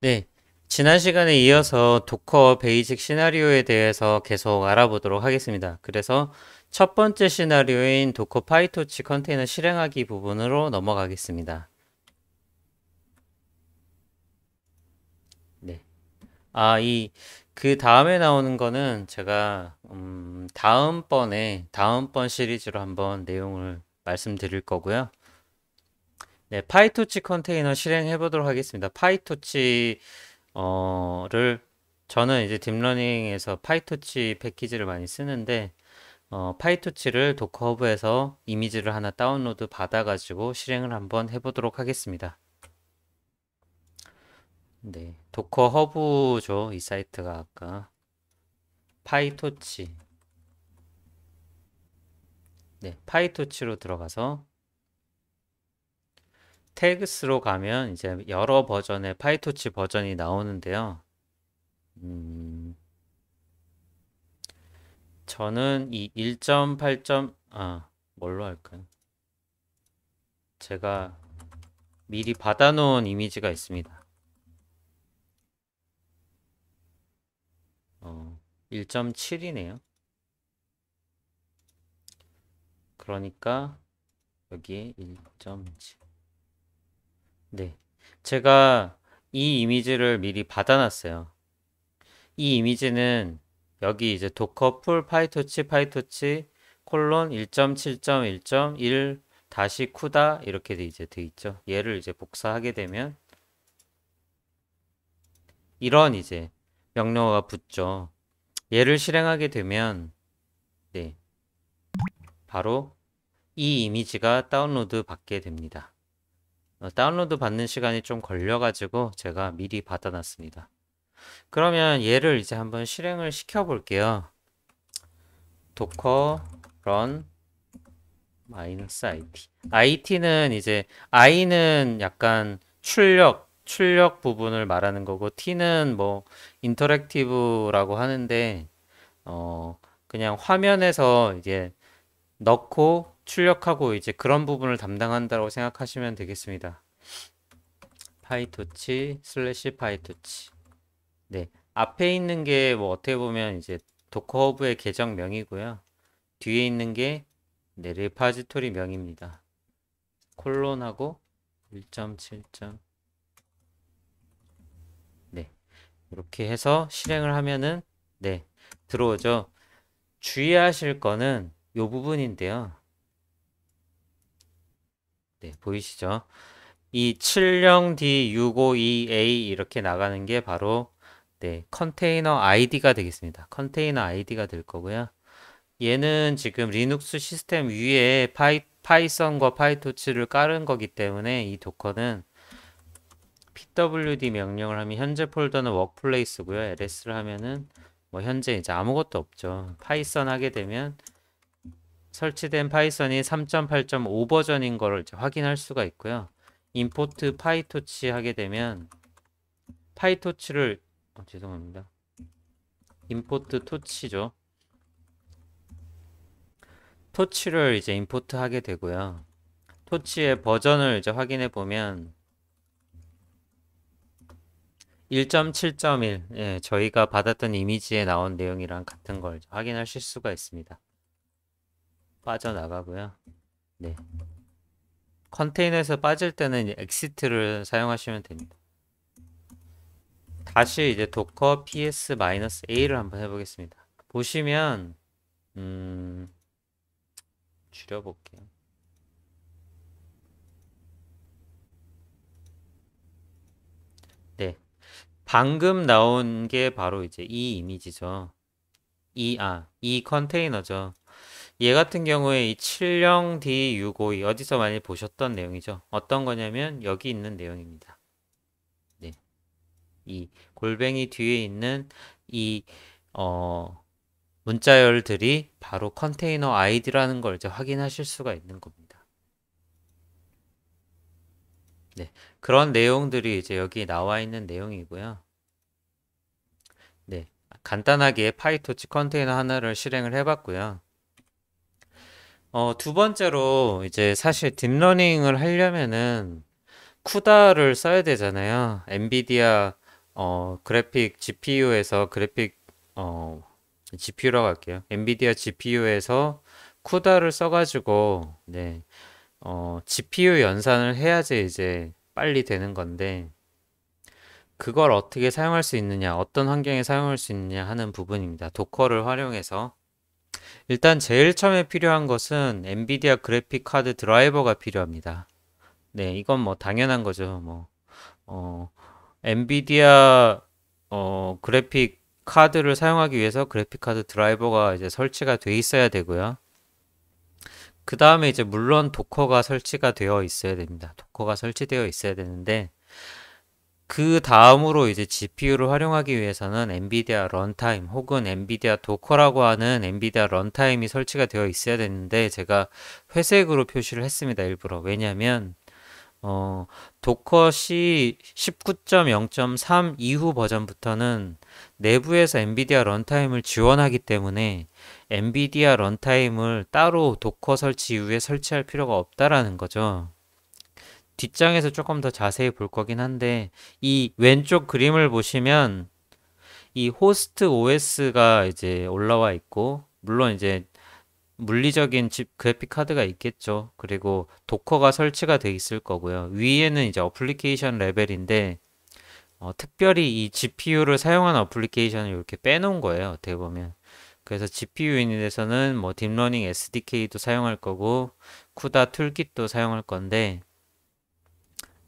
네. 지난 시간에 이어서 도커 베이직 시나리오에 대해서 계속 알아보도록 하겠습니다. 그래서 첫 번째 시나리오인 도커 파이토치 컨테이너 실행하기 부분으로 넘어가겠습니다. 네. 아, 이, 그 다음에 나오는 거는 제가, 음, 다음번에, 다음번 시리즈로 한번 내용을 말씀드릴 거고요. 네, 파이토치 컨테이너 실행해 보도록 하겠습니다. 파이토치 어를 저는 이제 딥러닝에서 파이토치 패키지를 많이 쓰는데 어, 파이토치를 도커허브에서 이미지를 하나 다운로드 받아가지고 실행을 한번 해보도록 하겠습니다. 네, 도커허브죠. 이 사이트가 아까 파이토치 네, 파이토치로 들어가서 태그스로 가면 이제 여러 버전의 파이토치 버전이 나오는데요. 음, 저는 이 1.8. 아, 뭘로 할까요? 제가 미리 받아놓은 이미지가 있습니다. 어, 1.7이네요. 그러니까 여기 1.7. 네. 제가 이 이미지를 미리 받아놨어요. 이 이미지는 여기 이제 도커 풀 파이토치 파이토치 콜론 1.7.1.1 다시 쿠다 이렇게 돼 이제 돼 있죠. 얘를 이제 복사하게 되면 이런 이제 명령어가 붙죠. 얘를 실행하게 되면 네. 바로 이 이미지가 다운로드 받게 됩니다. 어, 다운로드 받는 시간이 좀 걸려가지고 제가 미리 받아놨습니다. 그러면 얘를 이제 한번 실행을 시켜 볼게요. 도커 run 마이너스 IT. IT는 이제 I는 약간 출력, 출력 부분을 말하는 거고 T는 뭐 인터랙티브라고 하는데 어 그냥 화면에서 이제 넣고 출력하고 이제 그런 부분을 담당한다고 생각하시면 되겠습니다. 파이토치 슬래시 파이토치 네 앞에 있는 게 뭐 어떻게 보면 이제 도커허브의 계정명이고요. 뒤에 있는 게 네, 레파지토리 명입니다. 콜론하고 1.7. 네. 이렇게 해서 실행을 하면은 네, 들어오죠. 주의하실 거는 이 부분인데요. 네, 보이시죠? 이 70D652A 이렇게 나가는 게 바로 네, 컨테이너 아이디가 되겠습니다. 컨테이너 아이디가 될 거고요. 얘는 지금 리눅스 시스템 위에 파이, 파이썬과 파이토치를 깔은 거기 때문에 이 도커는 pwd 명령을 하면 현재 폴더는 워크플레이스고요. ls를 하면은 뭐 현재 이제 아무것도 없죠. 파이썬 하게 되면 설치된 파이썬이 3.8.5 버전인 것을 확인할 수가 있고요. i m p 파이토치 하게 되면 파이토치를 어, 죄송합니다. i m p 토치죠. 토치를 이제 임포트 하게 되고요. 토치의 버전을 이제 확인해 보면 1.7.1 예, 저희가 받았던 이미지에 나온 내용이랑 같은 걸 확인하실 수가 있습니다. 빠져나가고요. 네. 컨테이너에서 빠질 때는 엑시트를 사용하시면 됩니다. 다시 이제 d o ps-a를 한번 해보겠습니다. 보시면 음, 줄여볼게요. 네. 방금 나온 게 바로 이제 이 이미지죠. 이, 아, 이 컨테이너죠. 얘 같은 경우에 이 70D652 어디서 많이 보셨던 내용이죠. 어떤 거냐면 여기 있는 내용입니다. 네. 이 골뱅이 뒤에 있는 이 어, 문자열들이 바로 컨테이너 아이디라는 걸 이제 확인하실 수가 있는 겁니다. 네. 그런 내용들이 이제 여기 나와 있는 내용이고요. 네. 간단하게 파이토치 컨테이너 하나를 실행을 해봤고요. 어, 두 번째로 이제 사실 딥러닝을 하려면은 쿠다를 써야 되잖아요. 엔비디아 어, 그래픽 GPU에서 그래픽 어, GPU라고 할게요. 엔비디아 GPU에서 쿠다를 써가지고 네, 어, GPU 연산을 해야지 이제 빨리 되는 건데 그걸 어떻게 사용할 수 있느냐, 어떤 환경에 사용할 수 있느냐 하는 부분입니다. 도커를 활용해서 일단 제일 처음에 필요한 것은 엔비디아 그래픽 카드 드라이버가 필요합니다. 네, 이건 뭐 당연한 거죠. 뭐 어, 엔비디아 어, 그래픽 카드를 사용하기 위해서 그래픽 카드 드라이버가 이제 설치가 돼 있어야 되고요. 그 다음에 이제 물론 도커가 설치가 되어 있어야 됩니다. 도커가 설치되어 있어야 되는데 그 다음으로 이제 GPU를 활용하기 위해서는 엔비디아 런타임 혹은 엔비디아 도커라고 하는 엔비디아 런타임이 설치가 되어 있어야 되는데 제가 회색으로 표시를 했습니다. 일부러. 왜냐면 어, 도커 C 19.0.3 이후 버전부터는 내부에서 엔비디아 런타임을 지원하기 때문에 엔비디아 런타임을 따로 도커 설치 이후에 설치할 필요가 없다라는 거죠. 뒷장에서 조금 더 자세히 볼 거긴 한데 이 왼쪽 그림을 보시면 이 호스트 OS가 이제 올라와 있고 물론 이제 물리적인 집 그래픽 카드가 있겠죠. 그리고 도커가 설치가 돼 있을 거고요. 위에는 이제 어플리케이션 레벨인데 어, 특별히 이 GPU를 사용한 어플리케이션을 이렇게 빼놓은 거예요. 어떻게 보면. 그래서 GPU 유닛에서는 뭐 딥러닝 SDK도 사용할 거고 쿠다 툴킷도 사용할 건데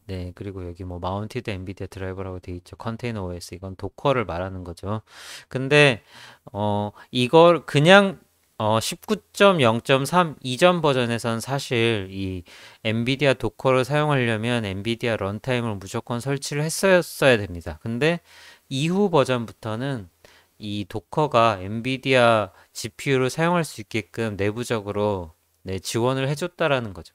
네, 그리고 여기 뭐 마운티드 엔비디아 드라이버라고 되어 있죠. 컨테이너 OS 이건 도커를 말하는 거죠. 근데 어 이걸 그냥 어 19.0.3 이전 버전에선 사실 이 엔비디아 도커를 사용하려면 엔비디아 런타임을 무조건 설치를 했었어야 됩니다. 근데 이후 버전부터는 이 도커가 엔비디아 GPU를 사용할 수 있게끔 내부적으로 네, 지원을 해줬다라는 거죠.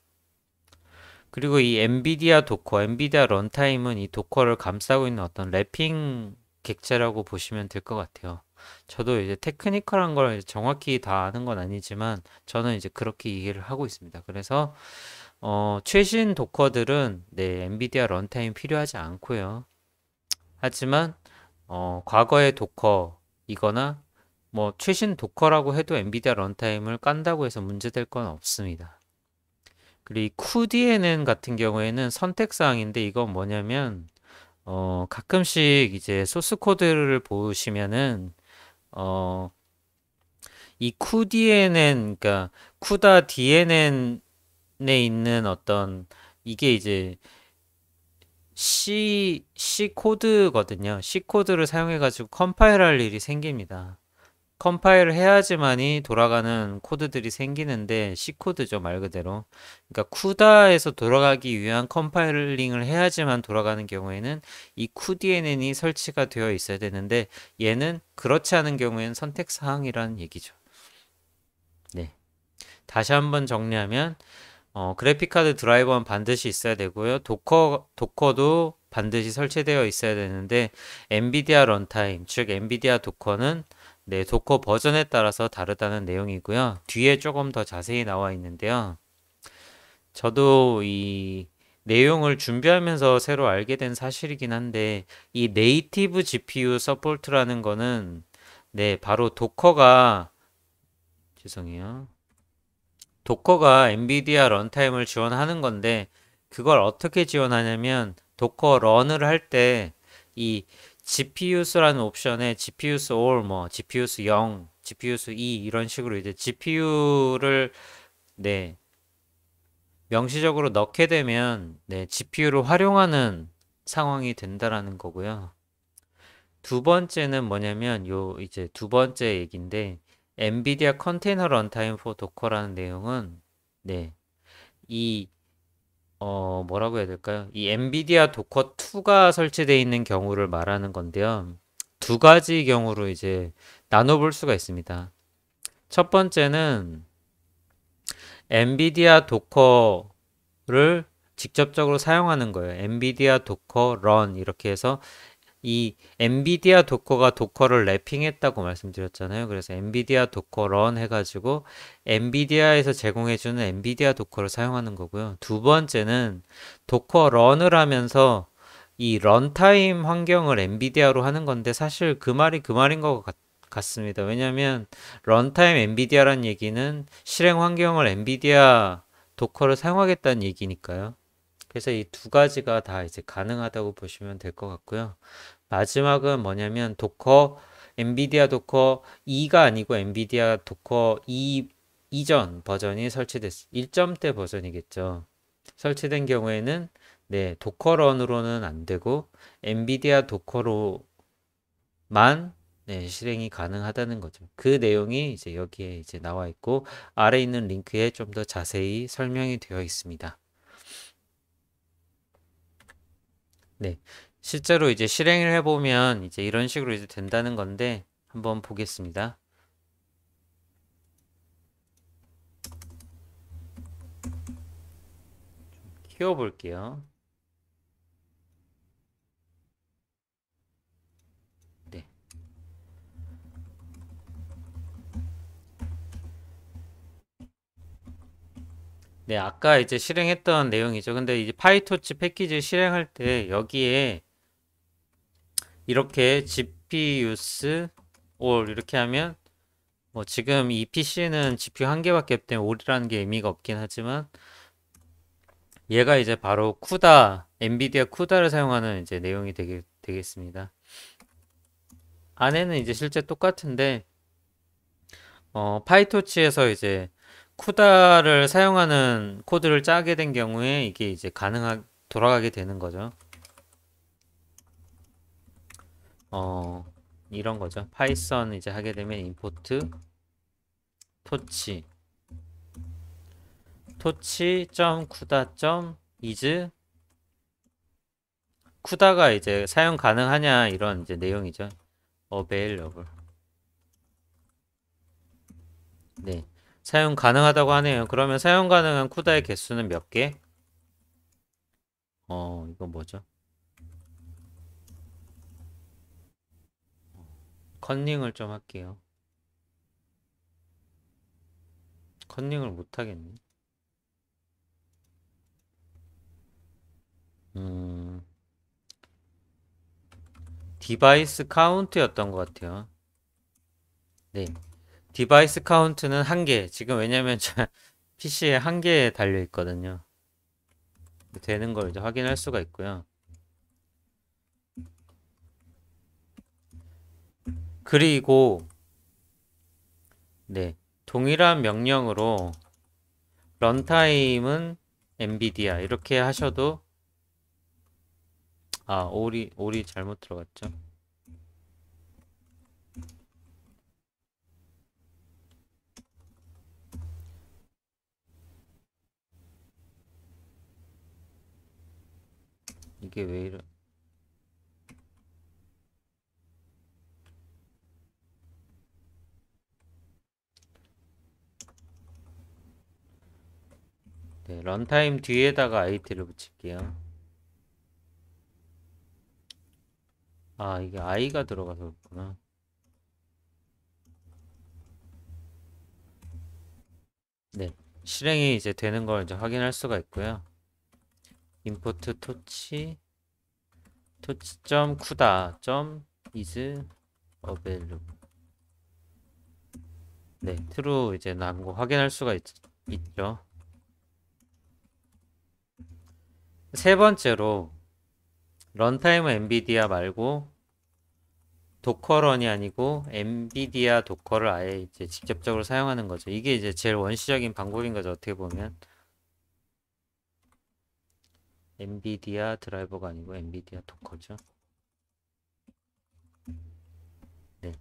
그리고 이 엔비디아 도커, 엔비디아 런타임은 이 도커를 감싸고 있는 어떤 랩핑 객체라고 보시면 될 것 같아요. 저도 이제 테크니컬한 걸 정확히 다 아는 건 아니지만 저는 이제 그렇게 이해를 하고 있습니다. 그래서 어, 최신 도커들은 네, 엔비디아 런타임 필요하지 않고요. 하지만 어, 과거의 도커이거나 뭐 최신 도커라고 해도 엔비디아 런타임을 깐다고 해서 문제될 건 없습니다. 그리고 이쿠디에 같은 경우에는 선택사항인데 이건 뭐냐면 어 가끔씩 이제 소스 코드를 보시면은 어이 q 디에 그러니까 쿠다 DNN에 있는 어떤 이게 이제 C, C 코드거든요. C 코드를 사용해가지고 컴파일할 일이 생깁니다. 컴파일을 해야지만이 돌아가는 코드들이 생기는데 C코드죠 말 그대로 그러니까 쿠다에서 돌아가기 위한 컴파일링을 해야지만 돌아가는 경우에는 이 쿠DNN이 설치가 되어 있어야 되는데 얘는 그렇지 않은 경우에는 선택사항이라는 얘기죠 네 다시 한번 정리하면 어, 그래픽카드 드라이버는 반드시 있어야 되고요 도커, 도커도 반드시 설치되어 있어야 되는데 엔비디아 런타임 즉 엔비디아 도커는 네, 도커 버전에 따라서 다르다는 내용이고요. 뒤에 조금 더 자세히 나와 있는데요. 저도 이 내용을 준비하면서 새로 알게 된 사실이긴 한데 이 네이티브 GPU 서포트라는 거는 네, 바로 도커가 죄송해요. 도커가 엔비디아 런타임을 지원하는 건데 그걸 어떻게 지원하냐면 도커 런을 할때이 GPU스라는 옵션에 GPUs all, 뭐 GPUs 0, GPUs 2 이런 식으로 이제 GPU를 네 명시적으로 넣게 되면 네 GPU를 활용하는 상황이 된다라는 거고요. 두 번째는 뭐냐면 요 이제 두 번째 얘기인데 엔비디아 컨테이너 런타임 포 도커라는 내용은 네이 어, 뭐라고 해야 될까요? 이 엔비디아 도커 2가 설치되어 있는 경우를 말하는 건데요. 두 가지 경우로 이제 나눠볼 수가 있습니다. 첫 번째는 엔비디아 도커를 직접적으로 사용하는 거예요. 엔비디아 도커 런 이렇게 해서 이 엔비디아 도커가 도커를 랩핑했다고 말씀드렸잖아요. 그래서 엔비디아 도커 런 해가지고 엔비디아에서 제공해주는 엔비디아 도커를 사용하는 거고요. 두 번째는 도커 런을 하면서 이 런타임 환경을 엔비디아로 하는 건데 사실 그 말이 그 말인 것 같, 같습니다. 왜냐하면 런타임 엔비디아란 얘기는 실행 환경을 엔비디아 도커를 사용하겠다는 얘기니까요. 그래서 이 두 가지가 다 이제 가능하다고 보시면 될 것 같고요. 마지막은 뭐냐면 도커 엔비디아 도커 2가 아니고 엔비디아 도커 2 e 이전 버전이 설치됐 1점대 버전이겠죠. 설치된 경우에는 네, 도커런으로는 안 되고 엔비디아 도커로만 네, 실행이 가능하다는 거죠. 그 내용이 이제 여기에 이제 나와 있고 아래 있는 링크에 좀 더 자세히 설명이 되어 있습니다. 네. 실제로 이제 실행을 해보면 이제 이런 식으로 이제 된다는 건데 한번 보겠습니다. 키워볼게요. 네, 아까 이제 실행했던 내용이죠. 근데 이제 파이토치 패키지 실행할 때 여기에 이렇게 GPUs all 이렇게 하면 뭐 지금 이 PC는 GPU 한 개밖에 없기 때문에 all이라는 게 의미가 없긴 하지만 얘가 이제 바로 쿠다, 엔비디아 쿠다를 사용하는 이제 내용이 되게, 되겠습니다. 안에는 이제 실제 똑같은데 어, 파이토치에서 이제 쿠다를 사용하는 코드를 짜게 된 경우에 이게 이제 가능하 돌아가게 되는 거죠. 어 이런 거죠. 파이썬 이제 하게 되면 임포트 토치 토치 점 쿠다 점 이즈 쿠다가 이제 사용 가능하냐 이런 이제 내용이죠. available 네. 사용 가능하다고 하네요. 그러면 사용 가능한 쿠다의 개수는 몇 개? 어, 이건 뭐죠? 컨닝을 좀 할게요. 컨닝을 못하겠네. 음, 디바이스 카운트였던 것 같아요. 네. 디바이스 카운트는 한개 지금 왜냐면 PC에 한 개에 달려 있거든요 되는 걸 이제 확인할 수가 있고요 그리고 네 동일한 명령으로 런타임은 엔비디아 이렇게 하셔도 아 오리 오리 잘못 들어갔죠 이게 왜 이래? 네, 런타임 뒤에다가 IT를 붙일게요. 아, 이게 I가 들어가서 그렇구나. 네, 실행이 이제 되는 걸 이제 확인할 수가 있고요. import 토치 토치점 쿠다 점 is available 네 true 이제 남은 확인할 수가 있, 있죠 세 번째로 런타임 엔비디아 말고 도커런이 아니고 엔비디아 도커를 아예 이제 직접적으로 사용하는 거죠. 이게 이제 제일 원시적인 방법인 거죠. 어떻게 보면 엔비디아 드라이버가 아니고 엔비디아 토커죠 네.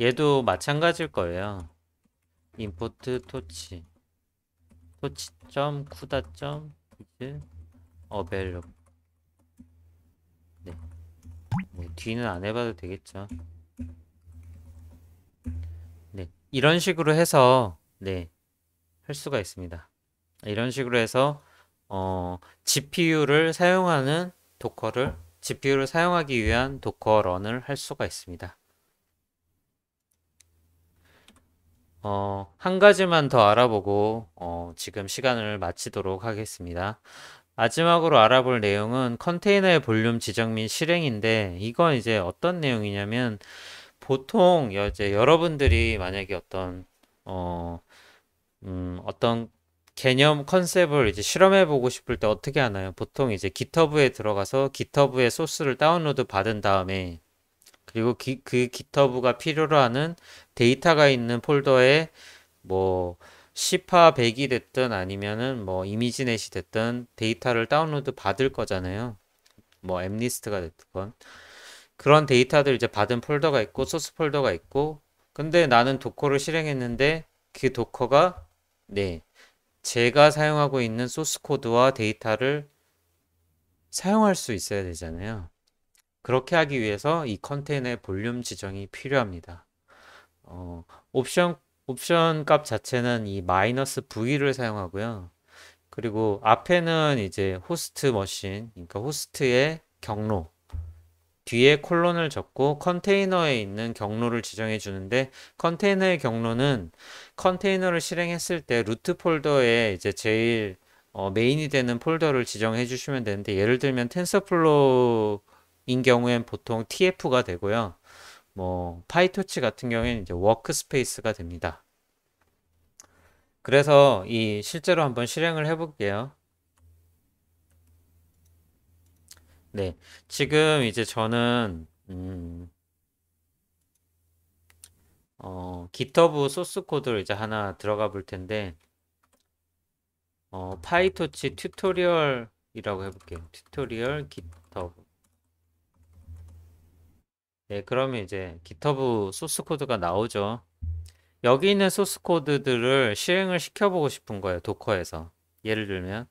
얘도 마찬가지일 거예요. 임포트 토치 토치점 쿠다점 이제 어벨롭 네. 뭐 뒤는 안 해봐도 되겠죠. 네. 이런 식으로 해서 네. 할 수가 있습니다. 이런 식으로 해서 어, GPU를 사용하는 도커를 GPU를 사용하기 위한 도커 런을 할 수가 있습니다. 어, 한 가지만 더 알아보고 어, 지금 시간을 마치도록 하겠습니다. 마지막으로 알아볼 내용은 컨테이너의 볼륨 지정 및 실행인데 이건 이제 어떤 내용이냐면 보통 이제 여러분들이 만약에 어떤 어, 음, 어떤 개념 컨셉을 이제 실험해 보고 싶을 때 어떻게 하나요? 보통 이제 기터브에 들어가서 기터브의 소스를 다운로드 받은 다음에 그리고 기, 그 기터브가 필요로 하는 데이터가 있는 폴더에 뭐 시파 100이 됐든 아니면은 뭐 이미지넷이 됐든 데이터를 다운로드 받을 거잖아요. 뭐 엠리스트가 됐건 그런 데이터들 이제 받은 폴더가 있고 소스 폴더가 있고 근데 나는 도커를 실행했는데 그 도커가 네 제가 사용하고 있는 소스 코드와 데이터를 사용할 수 있어야 되잖아요. 그렇게 하기 위해서 이 컨테이너의 볼륨 지정이 필요합니다. 어, 옵션 옵션 값 자체는 이 마이너스 v를 사용하고요. 그리고 앞에는 이제 호스트 머신, 그러니까 호스트의 경로, 뒤에 콜론을 적고 컨테이너에 있는 경로를 지정해 주는데 컨테이너의 경로는 컨테이너를 실행했을 때 루트 폴더에 이제 제일 어, 메인이 되는 폴더를 지정해 주시면 되는데 예를 들면 텐서플로인 경우엔 보통 tf가 되고요. 뭐 파이토치 같은 경우에는 이제 워크스페이스가 됩니다. 그래서 이 실제로 한번 실행을 해볼게요. 네. 지금 이제 저는 음, 어, g i t 소스 코드를 이제 하나 들어가 볼 텐데 어, 파이토치 튜토리얼이라고 해볼게요. 튜토리얼 g i 브 네, 그러면 이제 g i 브 소스 코드가 나오죠. 여기 있는 소스 코드들을 실행을 시켜보고 싶은 거예요. 도커에서. 예를 들면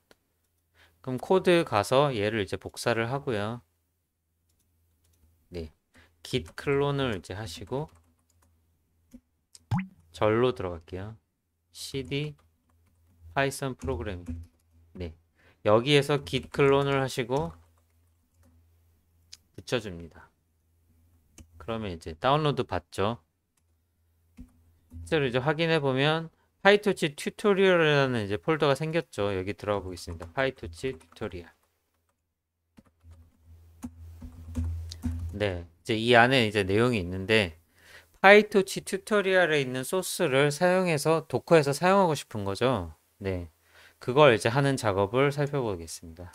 그럼 코드 가서 얘를 이제 복사를 하고요. 네. git 클론을 이제 하시고 절로 들어갈게요. cd 파이썬 프로그램. 네. 여기에서 git 클론을 하시고 붙여줍니다. 그러면 이제 다운로드 받죠. 실제로 이제 확인해 보면 파이토치 튜토리얼이라는 이제 폴더가 생겼죠. 여기 들어가 보겠습니다. 파이토치 튜토리얼. 네, 이제 이 안에 이제 내용이 있는데 파이토치 튜토리얼에 있는 소스를 사용해서 도커에서 사용하고 싶은 거죠. 네, 그걸 이제 하는 작업을 살펴보겠습니다.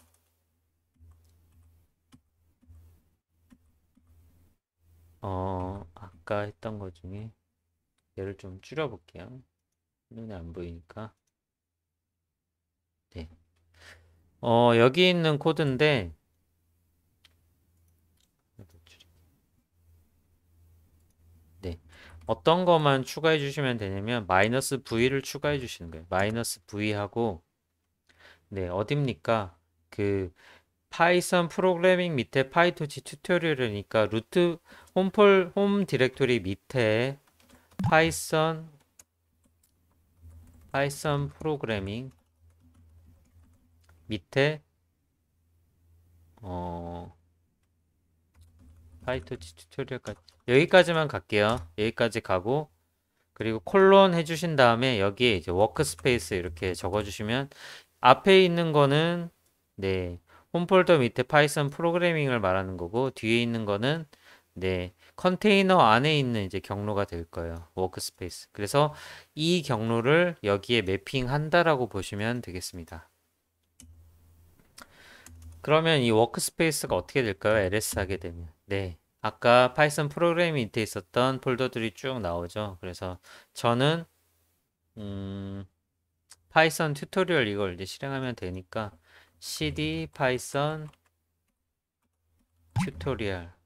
어, 아까 했던 것 중에 얘를 좀 줄여볼게요. 눈에 안 보이니까. 네. 어, 여기 있는 코드인데, 네. 어떤 것만 추가해 주시면 되냐면, 마이너스 V를 추가해 주시는 거예요. 마이너스 V하고, 네, 어딥니까? 그, 파이썬 프로그래밍 밑에 파이토치 튜토리얼이니까 루트 홈폴 홈 디렉토리 밑에 파이썬 파이썬 프로그래밍 밑에 어파이터치 튜토리얼까지 여기까지만 갈게요. 여기까지 가고 그리고 콜론 해주신 다음에 여기에 이제 워크스페이스 이렇게 적어주시면 앞에 있는 거는 네 홈폴더 밑에 파이썬 프로그래밍을 말하는 거고 뒤에 있는 거는 네 컨테이너 안에 있는 이제 경로가 될 거예요. 워크스페이스. 그래서 이 경로를 여기에 매핑한다라고 보시면 되겠습니다. 그러면 이 워크스페이스가 어떻게 될까요? ls 하게 되면. 네. 아까 파이썬 프로그램 밑에 있었던 폴더들이 쭉 나오죠. 그래서 저는 음, 파이썬 튜토리얼 이걸 이제 실행하면 되니까 cd 파이썬 튜토리얼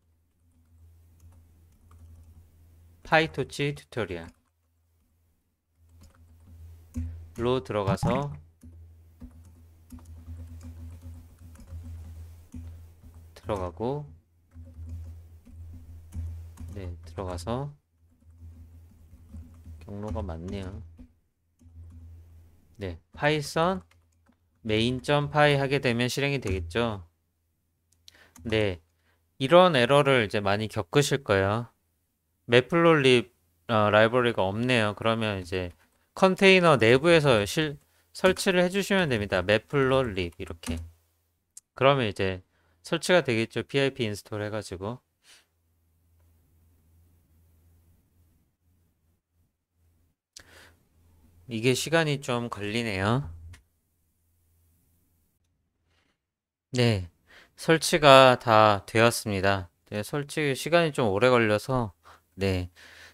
파이토치 튜토리얼로 들어가서 들어가고 네 들어가서 경로가 맞네요네 파이썬 메인.py 하게 되면 실행이 되겠죠 네 이런 에러를 이제 많이 겪으실 거예요 맵플롤립 어, 라이브러리가 없네요. 그러면 이제 컨테이너 내부에서 실, 설치를 해주시면 됩니다. 맵플롤립 이렇게. 그러면 이제 설치가 되겠죠. PIP 인스톨 해가지고. 이게 시간이 좀 걸리네요. 네, 설치가 다 되었습니다. 네, 설치 시간이 좀 오래 걸려서 네.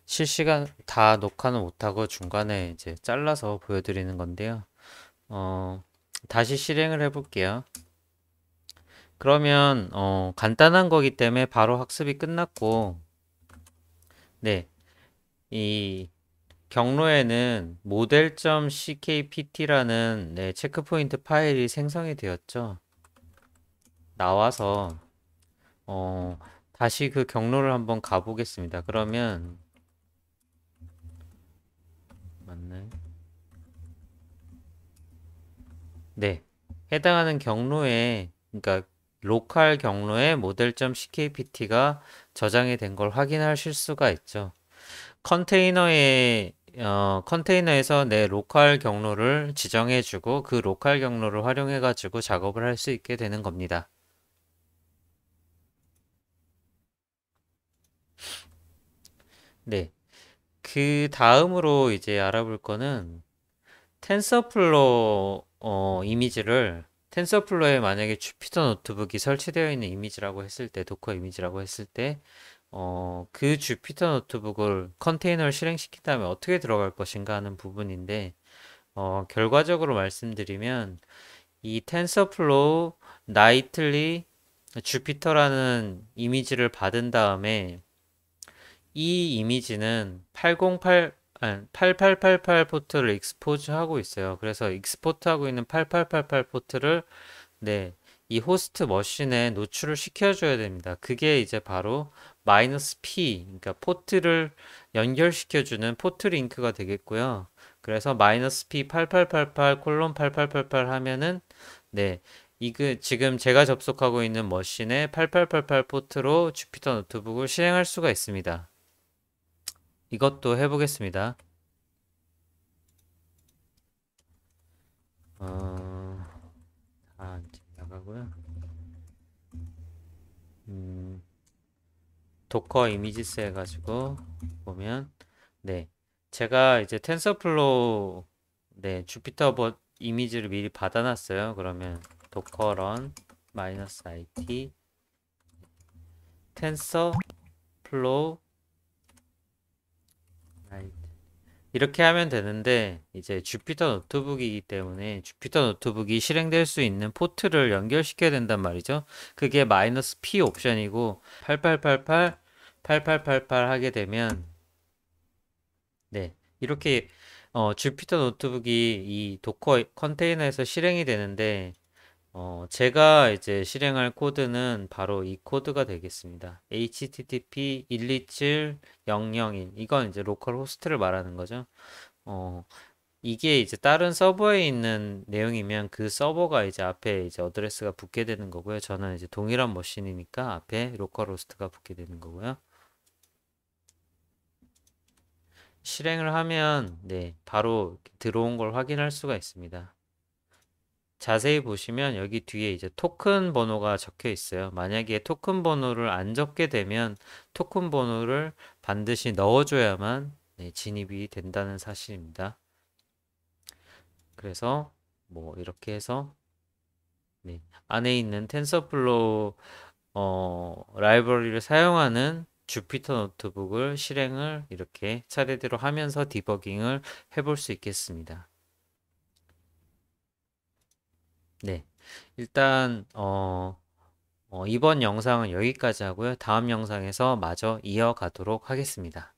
실시간 다 녹화는 못하고 중간에 이제 잘라서 보여드리는 건데요. 어, 다시 실행을 해볼게요. 그러면 어, 간단한 거기 때문에 바로 학습이 끝났고 네. 이 경로에는 model.ckpt라는 네, 체크포인트 파일이 생성이 되었죠. 나와서 어, 다시 그 경로를 한번 가보겠습니다. 그러면 맞나요? 네. 해당하는 경로에 그러니까 로컬 경로에 모델점 CKPT가 저장이 된 걸 확인하실 수가 있죠. 컨테이너에 어, 컨테이너에서 내 로컬 경로를 지정해주고 그 로컬 경로를 활용해가지고 작업을 할 수 있게 되는 겁니다. 네. 그 다음으로 이제 알아볼 거는 텐서플로 어, 이미지를 텐서플로에 만약에 주피터 노트북이 설치되어 있는 이미지라고 했을 때 도커 이미지라고 했을 때 어, 그 주피터 노트북을 컨테이너를 실행시킨 다음에 어떻게 들어갈 것인가 하는 부분인데 어, 결과적으로 말씀드리면 이텐서플로 나이틀리 주피터라는 이미지를 받은 다음에 이 이미지는 808 아니, 8888 포트를 익스포즈하고 있어요. 그래서 익스포트하고 있는 8888 포트를 네, 이 호스트 머신에 노출을 시켜줘야 됩니다. 그게 이제 바로 마이너스 P, 그러니까 포트를 연결시켜주는 포트 링크가 되겠고요. 그래서 마이너스 P 8888 콜론 8888 하면은 네, 이 그 지금 제가 접속하고 있는 머신에 8888 포트로 주피터 노트북을 실행할 수가 있습니다. 이것도 해보겠습니다. 어, 아, 나가고요. 음, 도커 이미지스 해가지고 보면, 네. 제가 이제 텐서플로우, 네, 주피터봇 이미지를 미리 받아놨어요. 그러면 도커런 마이너스 IT 텐서플로우 이렇게 하면 되는데 이제 주피터 노트북이기 때문에 주피터 노트북이 실행될 수 있는 포트를 연결시켜야 된단 말이죠. 그게 마이너스 P 옵션이고 8888 8888 하게 되면 네 이렇게 어, 주피터 노트북이 이 도커 컨테이너에서 실행이 되는데 어, 제가 이제 실행할 코드는 바로 이 코드가 되겠습니다. http 127001 이건 이제 로컬 호스트를 말하는 거죠. 어, 이게 이제 다른 서버에 있는 내용이면 그 서버가 이제 앞에 이제 어드레스가 붙게 되는 거고요. 저는 이제 동일한 머신이니까 앞에 로컬 호스트가 붙게 되는 거고요. 실행을 하면 네 바로 들어온 걸 확인할 수가 있습니다. 자세히 보시면 여기 뒤에 이제 토큰 번호가 적혀 있어요. 만약에 토큰 번호를 안 적게 되면 토큰 번호를 반드시 넣어줘야만 네, 진입이 된다는 사실입니다. 그래서 뭐 이렇게 해서 네, 안에 있는 텐서플로우 어, 라이브러리를 사용하는 주피터 노트북을 실행을 이렇게 차례대로 하면서 디버깅을 해 볼 수 있겠습니다. 네. 일단 어, 어, 이번 영상은 여기까지 하고요. 다음 영상에서 마저 이어가도록 하겠습니다.